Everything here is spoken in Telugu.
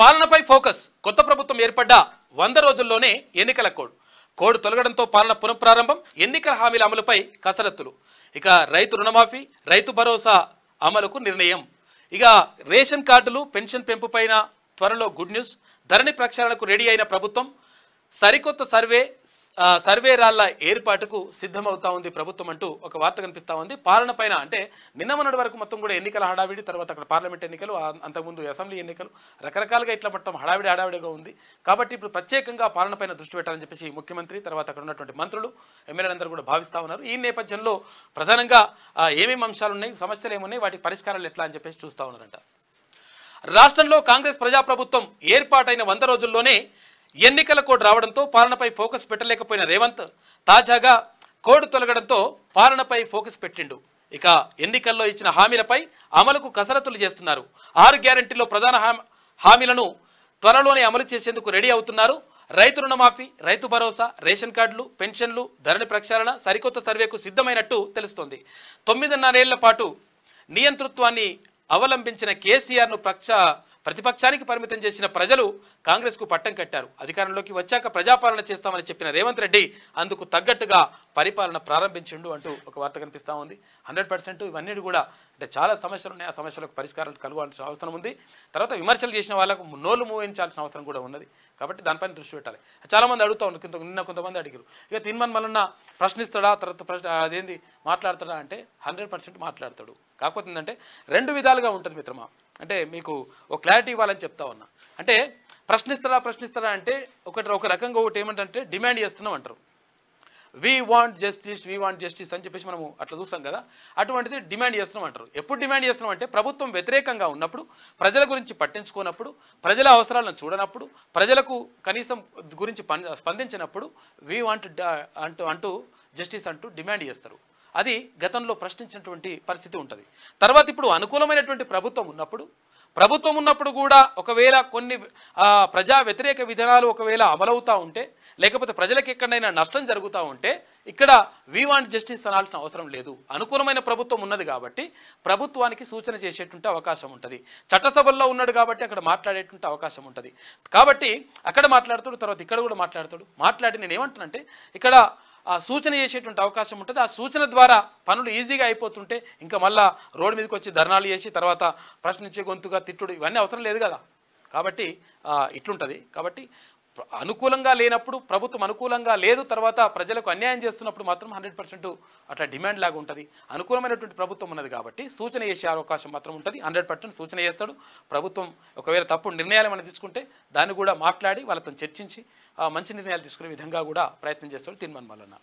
పాలనపై ఫోకస్ కొత్త ప్రభుత్వం ఏర్పడ్డ వంద రోజుల్లోనే ఎన్నికల కోడ్ కోడ్ తొలగడంతో పాలన పునఃప్రారంభం ఎన్నికల హామీల అమలుపై కసరత్తులు ఇక రైతు రుణమాఫీ రైతు భరోసా అమలుకు నిర్ణయం ఇక రేషన్ కార్డులు పెన్షన్ పెంపుపైన త్వరలో గుడ్ న్యూస్ ధరణి ప్రక్షాళనకు రెడీ అయిన ప్రభుత్వం సరికొత్త సర్వే సర్వే రాళ్ల ఏర్పాటుకు సిద్ధమవుతా ఉంది ప్రభుత్వం అంటూ ఒక వార్త కనిపిస్తూ ఉంది పాలన పైన అంటే నిన్న మొన్నటి వరకు మొత్తం కూడా ఎన్నికల హడావిడి తర్వాత అక్కడ పార్లమెంట్ ఎన్నికలు అంతకుముందు అసెంబ్లీ ఎన్నికలు రకరకాలుగా ఇట్లా మొత్తం హడావిడి హడావిడిగా ఉంది కాబట్టి ఇప్పుడు ప్రత్యేకంగా పాలన పైన దృష్టి పెట్టాలని చెప్పేసి ముఖ్యమంత్రి తర్వాత అక్కడ ఉన్నటువంటి మంత్రులు ఎమ్మెల్యేలందరూ కూడా భావిస్తూ ఉన్నారు ఈ నేపథ్యంలో ప్రధానంగా ఏమేమి అంశాలు ఉన్నాయి సమస్యలు ఏమున్నాయి వాటి పరిష్కారాలు ఎట్లా అని చెప్పేసి చూస్తూ ఉన్నారంట రాష్ట్రంలో కాంగ్రెస్ ప్రజాప్రభుత్వం ఏర్పాటైన వంద రోజుల్లోనే ఎన్నికల కోడ్ రావడంతో పాలనపై ఫోకస్ పెట్టలేకపోయిన రేవంత్ తాజాగా కోడ్ తొలగడంతో పాలనపై ఫోకస్ పెట్టిండు ఇక ఎన్నికల్లో ఇచ్చిన హామీలపై అమలుకు కసరత్తులు చేస్తున్నారు ఆరు గ్యారంటీలో ప్రధాన హామీలను త్వరలోనే అమలు చేసేందుకు రెడీ అవుతున్నారు రైతు రుణమాఫీ రైతు భరోసా రేషన్ కార్డులు పెన్షన్లు ధరణి ప్రక్షాళన సరికొత్త సర్వేకు సిద్ధమైనట్టు తెలుస్తోంది తొమ్మిదిన్నరేళ్ల పాటు నియంతృత్వాన్ని అవలంబించిన కేసీఆర్ను ప్రక్షా ప్రతిపక్షానికి పరిమితం చేసిన ప్రజలు కాంగ్రెస్కు పట్టం కట్టారు అధికారంలోకి వచ్చాక ప్రజాపాలన చేస్తామని చెప్పిన రేవంత్ రెడ్డి అందుకు తగ్గట్టుగా పరిపాలన ప్రారంభించిండు అంటూ ఒక వార్త కనిపిస్తూ ఉంది హండ్రెడ్ పర్సెంట్ ఇవన్నీ కూడా అంటే చాలా సమస్యలు ఉన్నాయి ఆ సమస్యలకు పరిష్కారం కలవాల్సిన అవసరం ఉంది తర్వాత విమర్శలు చేసిన వాళ్ళకు నోళ్లు మూవించాల్సిన అవసరం కూడా ఉన్నది కాబట్టి దానిపైన దృష్టి పెట్టాలి చాలామంది అడుగుతా ఉన్నారు కొంత నిన్న కొంతమంది అడిగారు ఇక తిన్మన్ మలన్న ప్రశ్నిస్తాడా తర్వాత ప్రశ్న అదేంది మాట్లాడతాడా అంటే హండ్రెడ్ పర్సెంట్ మాట్లాడతాడు కాకపోతే ఏంటంటే రెండు విధాలుగా ఉంటుంది మిత్రమా అంటే మీకు ఒక క్లారిటీ ఇవ్వాలని చెప్తా ఉన్నా అంటే ప్రశ్నిస్తారా ప్రశ్నిస్తారా అంటే ఒకటి ఒక రకంగా ఒకటి ఏమంటే డిమాండ్ చేస్తున్నాం అంటారు we want justice we want justice అని చెప్పేసి మనము అట్లా చూస్తాం కదా అటువంటిది డిమాండ్ చేస్తున్నాం అంటారు ఎప్పుడు డిమాండ్ చేస్తున్నాం అంటే ప్రభుత్వం వ్యతిరేకంగా ఉన్నప్పుడు ప్రజల గురించి పట్టించుకోనప్పుడు ప్రజల అవసరాలను చూడనప్పుడు ప్రజలకు కనీసం గురించి స్పందించినప్పుడు వీ వాంట్ uh, అంటూ అంటూ జస్టిస్ అంటూ డిమాండ్ చేస్తారు అది గతంలో ప్రశ్నించినటువంటి పరిస్థితి ఉంటుంది తర్వాత ఇప్పుడు అనుకూలమైనటువంటి ప్రభుత్వం ఉన్నప్పుడు ప్రభుత్వం ఉన్నప్పుడు కూడా ఒకవేళ కొన్ని ప్రజా వ్యతిరేక విధానాలు ఒకవేళ అమలవుతూ ఉంటే లేకపోతే ప్రజలకు ఎక్కడైనా నష్టం జరుగుతూ ఉంటే ఇక్కడ వీ వాంట్ జస్టిస్ అనాల్సిన అవసరం లేదు అనుకూలమైన ప్రభుత్వం ఉన్నది కాబట్టి ప్రభుత్వానికి సూచన చేసేటువంటి అవకాశం ఉంటుంది చట్టసభల్లో ఉన్నాడు కాబట్టి అక్కడ మాట్లాడేటువంటి అవకాశం ఉంటుంది కాబట్టి అక్కడ మాట్లాడుతాడు తర్వాత ఇక్కడ కూడా మాట్లాడతాడు మాట్లాడి నేను ఏమంటానంటే ఇక్కడ ఆ సూచన చేసేటువంటి అవకాశం ఉంటుంది ఆ సూచన ద్వారా పనులు ఈజీగా అయిపోతుంటే ఇంకా మళ్ళా రోడ్డు మీదకి వచ్చి ధర్నాలు చేసి తర్వాత ప్రశ్నించే గొంతుగా తిట్టుడు ఇవన్నీ అవసరం లేదు కదా కాబట్టి ఇట్లుంటుంది కాబట్టి అనుకూలంగా లేనప్పుడు ప్రభుత్వం అనుకూలంగా లేదు తర్వాత ప్రజలకు అన్యాయం చేస్తున్నప్పుడు మాత్రం హండ్రెడ్ పర్సెంట్ అట్లా డిమాండ్ లాగా ఉంటుంది అనుకూలమైనటువంటి ప్రభుత్వం ఉన్నది కాబట్టి సూచన చేసే అవకాశం మాత్రం ఉంటుంది హండ్రెడ్ పర్సెంట్ సూచన చేస్తాడు ప్రభుత్వం ఒకవేళ తప్పుడు నిర్ణయాలు మనం తీసుకుంటే దాన్ని కూడా మాట్లాడి వాళ్ళతో చర్చించి మంచి నిర్ణయాలు తీసుకునే విధంగా కూడా ప్రయత్నం చేస్తాడు తిన్మన్ మల్లన్న